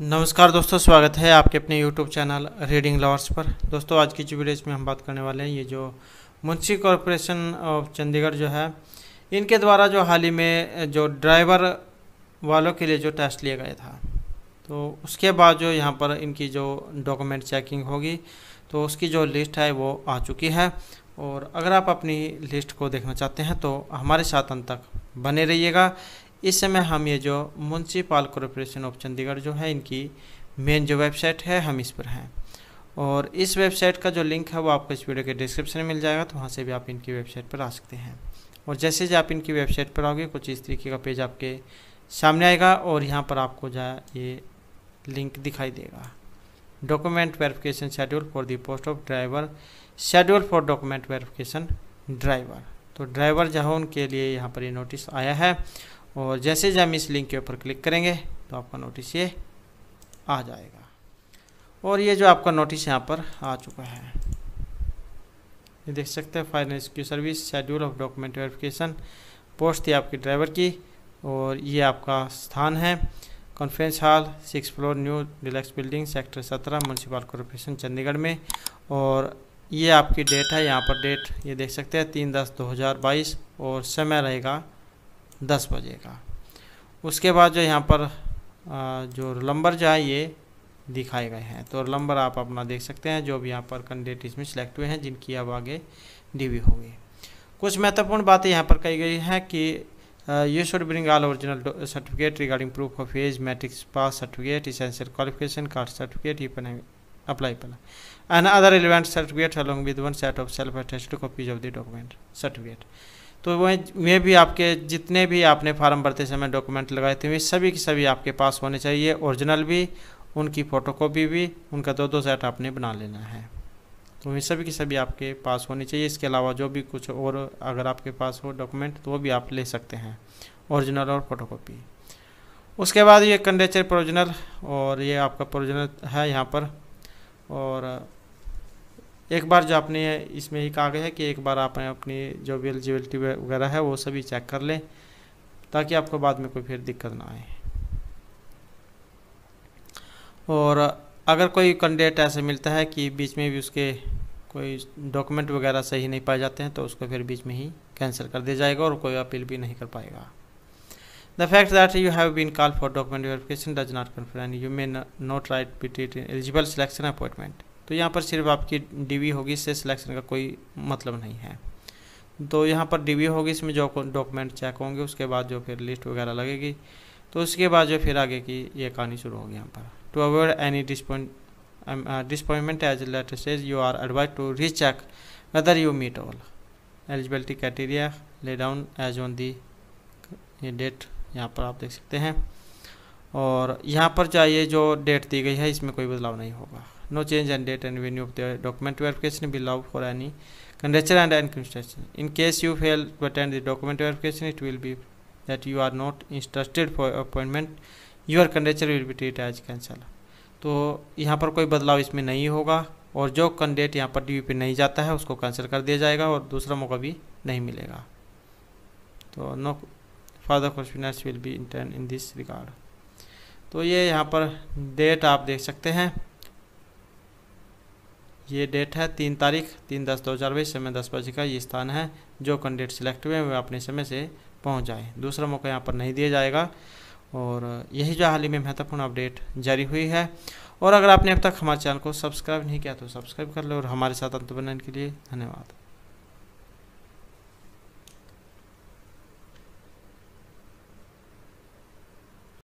नमस्कार दोस्तों स्वागत है आपके अपने YouTube चैनल रीडिंग लवर्स पर दोस्तों आज की जो वीडियो इसमें हम बात करने वाले हैं ये जो मुंशी कॉरपोरेशन ऑफ चंडीगढ़ जो है इनके द्वारा जो हाल ही में जो ड्राइवर वालों के लिए जो टेस्ट लिया गया था तो उसके बाद जो यहाँ पर इनकी जो डॉक्यूमेंट चेकिंग होगी तो उसकी जो लिस्ट है वो आ चुकी है और अगर आप अपनी लिस्ट को देखना चाहते हैं तो हमारे साथ अंत तक बने रहिएगा इस समय हम ये जो म्यूनसिपाल कॉरपोरेशन ऑफ चंडीगढ़ जो है इनकी मेन जो वेबसाइट है हम इस पर हैं और इस वेबसाइट का जो लिंक है वो आपको इस वीडियो के डिस्क्रिप्शन में मिल जाएगा तो वहाँ से भी आप इनकी वेबसाइट पर आ सकते हैं और जैसे जैसे आप इनकी वेबसाइट पर आओगे कुछ इस तरीके का पेज आपके सामने आएगा और यहाँ पर आपको जो ये लिंक दिखाई देगा document verification schedule for the post of driver schedule for document verification driver तो ड्राइवर जो उनके लिए यहाँ पर ये नोटिस आया है और जैसे जैसे हम इस लिंक के ऊपर क्लिक करेंगे तो आपका नोटिस ये आ जाएगा और ये जो आपका नोटिस यहाँ पर आ चुका है ये देख सकते हैं फाइनेंस की service schedule of document verification post थी आपकी ड्राइवर की और ये आपका स्थान है conference hall six floor new deluxe building sector सत्रह म्यूनसिपल कॉरपोरेशन चंडीगढ़ में और ये आपकी डेट है यहाँ पर डेट ये देख सकते हैं तीन दस दो हज़ार बाईस और समय रहेगा दस बजे का उसके बाद जो यहाँ पर जो लंबर जो है ये दिखाए गए हैं तो लंबर आप अपना देख सकते हैं जो भी यहाँ पर कैंडिडेट इसमें सेलेक्ट हुए हैं जिनकी अब आगे डीवी होगी कुछ महत्वपूर्ण बातें यहाँ पर कही गई हैं कि you should bring all original certificate regarding proof of age matric's pass certificate essential qualification card certificate if applicable and other relevant certificate along with one set of self attested copies of the document certificate तो वह वे भी आपके जितने भी आपने farm भरते समय document लगाए थे वे सभी के सभी आपके पास होने चाहिए ओरिजिनल भी उनकी फ़ोटोकॉपी भी उनका दो दो सेट आपने बना लेना है तो वे सभी के सभी आपके पास होनी चाहिए इसके अलावा जो भी कुछ और अगर आपके पास हो डॉक्यूमेंट तो वो भी आप ले सकते हैं ओरिजिनल और फोटोकॉपी उसके बाद ये कंडेचर प्रोरिजिनल और ये आपका प्रोरिजिनल है यहाँ पर और एक बार जो आपने इसमें ही कहा गया है कि एक बार आपने अपनी जो भी एलिजिबिलिटी वगैरह है वो सभी चेक कर लें ताकि आपको बाद में कोई फिर दिक्कत ना आए और अगर कोई कैंडिडेट ऐसे मिलता है कि बीच में भी उसके कोई डॉक्यूमेंट वगैरह सही नहीं पाए जाते हैं तो उसको फिर बीच में ही कैंसिल कर दिया जाएगा और कोई अपील भी नहीं कर पाएगा The fact that you have been called for document verification does you may not write not right in eligible selection appointment तो यहाँ पर सिर्फ आपकी डीवी होगी इससे सिलेक्शन का कोई मतलब नहीं है तो यहाँ पर डीवी होगी इसमें जो डॉक्यूमेंट चेक होंगे उसके बाद जो फिर लिस्ट वगैरह लगेगी तो उसके बाद जो फिर आगे की ये कहानी शुरू होगी यहाँ पर टू अवॉइड एनी डिसमेंट disappointment as letter says you are advise to recheck whether you meet all eligibility criteria lay down as on the ये डेट यहाँ पर आप देख सकते हैं और यहाँ पर चाहिए जो डेट दी गई है इसमें कोई बदलाव नहीं होगा no change in date and venue of the document verification will allowed for any condition and encryption. In case you fail to attend the document verification, it will be that you are not instructed for appointment. Your conjecture will be treated as cancelled. तो यहाँ पर कोई बदलाव इसमें नहीं होगा और जो कैंडिडेट यहाँ पर ड्यू पे नहीं जाता है उसको कैंसिल कर दिया जाएगा और दूसरा मौका भी नहीं मिलेगा तो no further questioners will be entertained in this regard तो ये यहाँ पर डेट आप देख सकते हैं ये डेट है तीन तारीख तीन दस दो हज़ार बीस समय दस बजे का ये स्थान है जो कैंडिडेट सिलेक्ट हुए हैं वे अपने समय से पहुँच जाए दूसरा मौका यहाँ पर नहीं दिया जाएगा और यही जो हाल ही में महत्वपूर्ण अपडेट जारी हुई है और अगर आपने अब तक हमारे चैनल को सब्सक्राइब नहीं किया तो सब्सक्राइब कर लो और हमारे साथ अंत बनने के लिए धन्यवाद